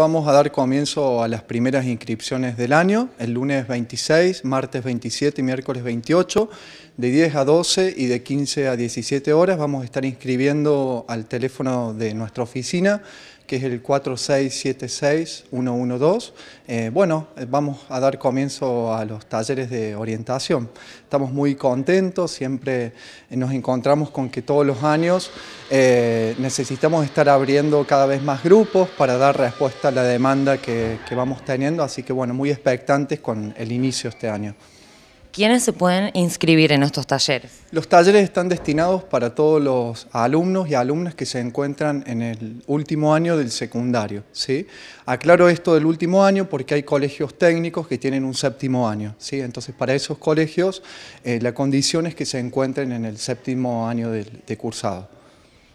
Vamos a dar comienzo a las primeras inscripciones del año, el lunes 26, martes 27 y miércoles 28 de 10 a 12 y de 15 a 17 horas. Vamos a estar inscribiendo al teléfono de nuestra oficina, que es el 4676112. Eh, bueno, vamos a dar comienzo a los talleres de orientación. Estamos muy contentos, siempre nos encontramos con que todos los años eh, necesitamos estar abriendo cada vez más grupos para dar respuesta a la demanda que, que vamos teniendo, así que bueno, muy expectantes con el inicio este año. ¿Quiénes se pueden inscribir en estos talleres? Los talleres están destinados para todos los alumnos y alumnas que se encuentran en el último año del secundario. Aclaro esto del último año porque hay colegios técnicos que tienen un séptimo año. Entonces para esos colegios eh, la condición es que se encuentren en el séptimo año de cursado.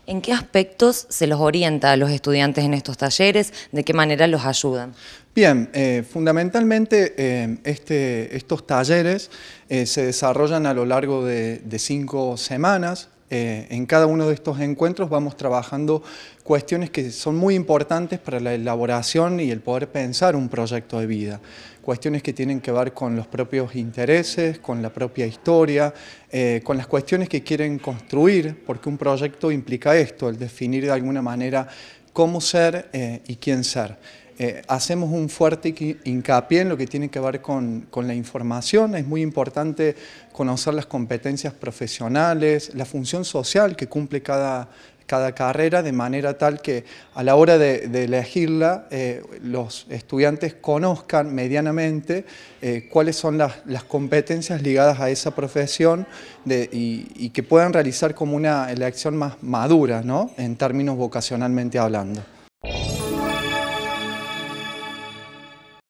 ¿En qué aspectos se los orienta a los estudiantes en estos talleres? ¿De qué manera los ayudan? Bien, eh, fundamentalmente eh, este, estos talleres eh, se desarrollan a lo largo de, de cinco semanas. Eh, en cada uno de estos encuentros vamos trabajando cuestiones que son muy importantes para la elaboración y el poder pensar un proyecto de vida. Cuestiones que tienen que ver con los propios intereses, con la propia historia, eh, con las cuestiones que quieren construir, porque un proyecto implica esto, el definir de alguna manera cómo ser eh, y quién ser. Eh, hacemos un fuerte hincapié en lo que tiene que ver con, la información. Es muy importante conocer las competencias profesionales, la función social que cumple cada, carrera, de manera tal que a la hora de, elegirla eh, los estudiantes conozcan medianamente eh, cuáles son las, competencias ligadas a esa profesión y, que puedan realizar como una elección más madura, en términos vocacionalmente hablando.